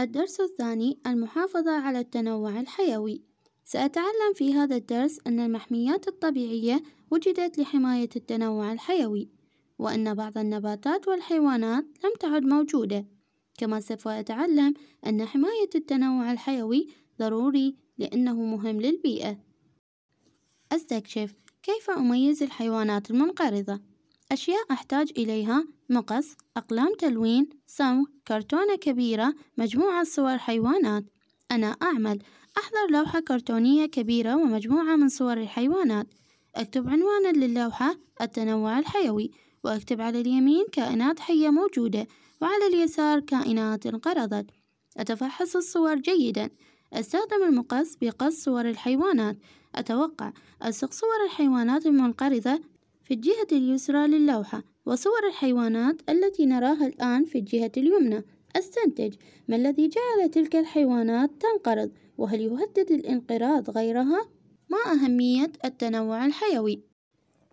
الدرس الثاني المحافظة على التنوع الحيوي سأتعلم في هذا الدرس أن المحميات الطبيعية وجدت لحماية التنوع الحيوي وأن بعض النباتات والحيوانات لم تعد موجودة كما سوف أتعلم أن حماية التنوع الحيوي ضروري لأنه مهم للبيئة أستكشف كيف أميز الحيوانات المنقرضة أشياء أحتاج إليها مقص أقلام تلوين صمغ كرتونة كبيرة مجموعة صور حيوانات أنا أعمل أحضر لوحة كرتونية كبيرة ومجموعة من صور الحيوانات أكتب عنوانا للوحة التنوع الحيوي وأكتب على اليمين كائنات حية موجودة وعلى اليسار كائنات انقرضت أتفحص الصور جيدا أستخدم المقص بقص صور الحيوانات أتوقع ألصق صور الحيوانات المنقرضة في الجهة اليسرى للوحة وصور الحيوانات التي نراها الآن في الجهة اليمنى استنتج ما الذي جعل تلك الحيوانات تنقرض وهل يهدد الانقراض غيرها؟ ما أهمية التنوع الحيوي؟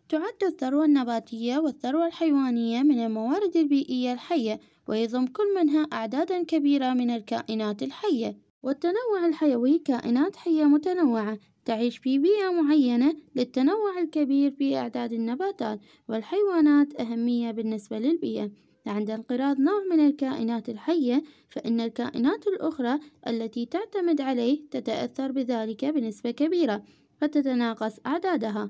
تعد الثروة النباتية والثروة الحيوانية من الموارد البيئية الحية ويضم كل منها أعدادا كبيرة من الكائنات الحية والتنوع الحيوي كائنات حية متنوعة تعيش في بيئة معينة للتنوع الكبير في أعداد النباتات والحيوانات أهمية بالنسبة للبيئة عند انقراض نوع من الكائنات الحية فإن الكائنات الأخرى التي تعتمد عليه تتأثر بذلك بنسبة كبيرة فتتناقص أعدادها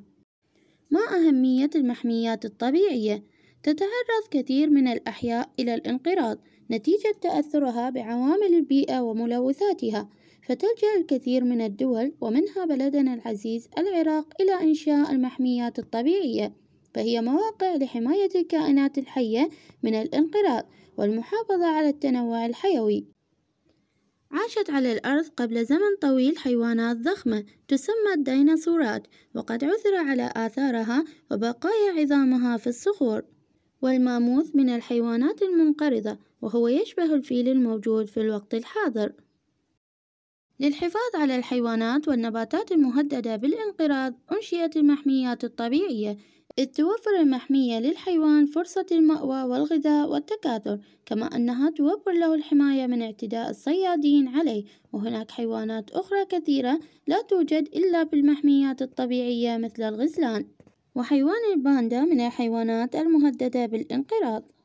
ما أهمية المحميات الطبيعية؟ تتعرض كثير من الأحياء إلى الانقراض نتيجة تأثرها بعوامل البيئة وملوثاتها فتلجأ الكثير من الدول ومنها بلدنا العزيز العراق إلى إنشاء المحميات الطبيعية فهي مواقع لحماية الكائنات الحية من الانقراض والمحافظة على التنوع الحيوي عاشت على الأرض قبل زمن طويل حيوانات ضخمة تسمى الديناصورات وقد عثر على آثارها وبقايا عظامها في الصخور والماموث من الحيوانات المنقرضة وهو يشبه الفيل الموجود في الوقت الحاضر للحفاظ على الحيوانات والنباتات المهددة بالانقراض أنشئت المحميات الطبيعية إذ توفر المحمية للحيوان فرصة المأوى والغذاء والتكاثر كما أنها توفر له الحماية من اعتداء الصيادين عليه وهناك حيوانات أخرى كثيرة لا توجد إلا في المحميات الطبيعية مثل الغزلان وحيوان الباندا من الحيوانات المهددة بالانقراض